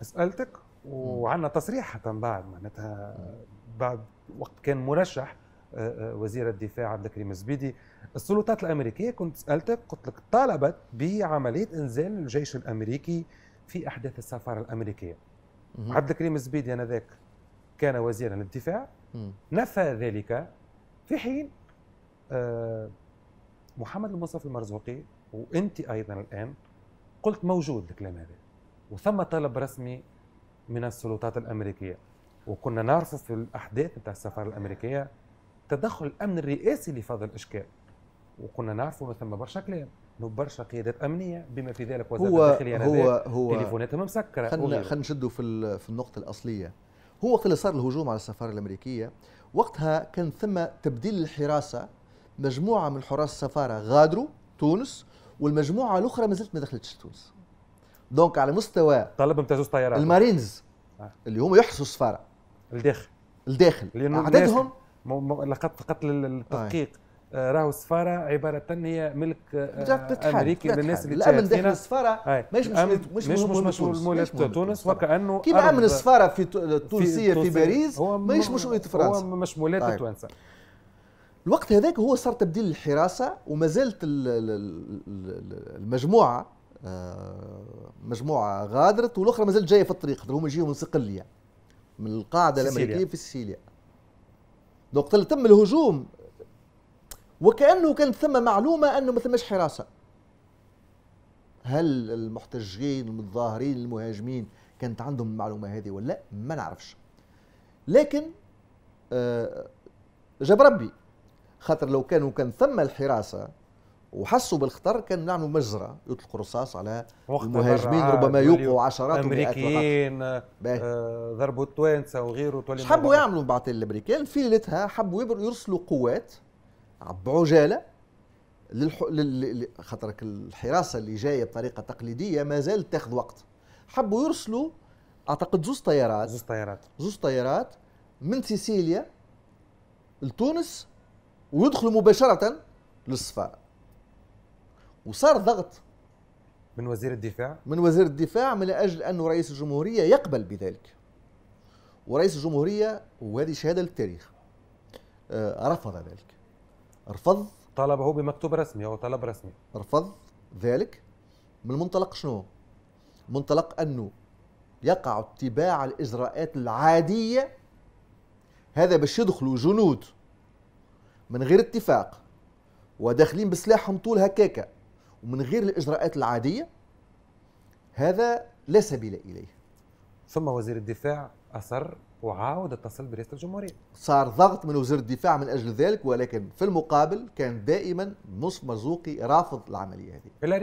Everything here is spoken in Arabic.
اسالتك وعندنا تصريح حتى بعد معناتها بعد وقت كان مرشح آه، آه، وزير الدفاع عبد الكريم الزبيدي السلطات الامريكيه كنت سالتك قلت لك طالبت بعمليه انزال الجيش الامريكي في احداث السفاره الامريكيه عبد الكريم الزبيدي انذاك كان وزيرا للدفاع نفى ذلك في حين آه، محمد المصطفى المرزوقي وانت ايضا الان قلت موجود الكلام هذا وثم طلب رسمي من السلطات الامريكيه وكنا نعرف في الاحداث بتاع السفاره الامريكيه تدخل الامن الرئاسي لفضل الاشكال وكنا نعرفوا انه ثم برشا كلام انه برشا قيادات امنيه بما في ذلك وزاره هو الداخليه هو هو تليفوناتهم مسكره خلينا خلينا نشدوا في في النقطه الاصليه هو وقت اللي صار الهجوم على السفاره الامريكيه وقتها كان ثم تبديل الحراسه مجموعه من حراس السفاره غادروا تونس والمجموعه الاخرى ما زالت ما دخلتش تونس دونك على مستوى طلب امتيازات طيارات المارينز آه. اللي هم يحصوا السفاره الداخل الداخل عددهم لقد فقط للتدقيق آه. آه، راهو السفاره عباره هي ملك آه امريكي للناس اللي الامن داخل السفاره مش مش مش مش مش مش تونس وكانه كيما امن السفاره في التونسيه في باريس مش مش فرنسا هو مش مولات تونس طيب. الوقت هذاك هو صار تبديل الحراسه وما زالت المجموعه آه، مجموعه غادرت والاخرى ما زالت جايه في الطريق هم هما يجيو من صقليه من القاعده الامريكيه في سيسيليا دونك تم الهجوم وكانه كانت ثم معلومه انه ما ثماش حراسه هل المحتجين المتظاهرين المهاجمين كانت عندهم المعلومه هذه ولا ما نعرفش لكن آه، جاب ربي خاطر لو كانوا كان ثم الحراسه وحسوا بالخطر كان نعملوا مجزره يطلقوا رصاص على المهاجمين ربما يوقعوا عشرات الامريكيين آه ضربوا التوانسه وغيره تولي حبوا يعملوا بعض الامريكان في ليلتها حبوا يرسلوا قوات بعجاله للح... لل... خاطرك الحراسه اللي جايه بطريقه تقليديه ما زالت تاخذ وقت حبوا يرسلوا اعتقد زوز طيارات زوز طيارات زوز طيارات من سيسيليا لتونس ويدخلوا مباشره للصفاء وصار ضغط من وزير الدفاع من وزير الدفاع من اجل ان رئيس الجمهوريه يقبل بذلك ورئيس الجمهوريه وهذه شهاده للتاريخ آه، رفض ذلك رفض طلبه بمكتوب رسمي او طلب رسمي رفض ذلك من منطلق شنو منطلق انه يقع اتباع الاجراءات العاديه هذا باش يدخلوا جنود من غير اتفاق وداخلين بسلاحهم طول هكاكا ومن غير الاجراءات العاديه هذا لا سبيل اليه ثم وزير الدفاع اصر وعاود اتصل برئاسه الجمهوريه صار ضغط من وزير الدفاع من اجل ذلك ولكن في المقابل كان دائما نصف مرزوقي رافض العمليه هذه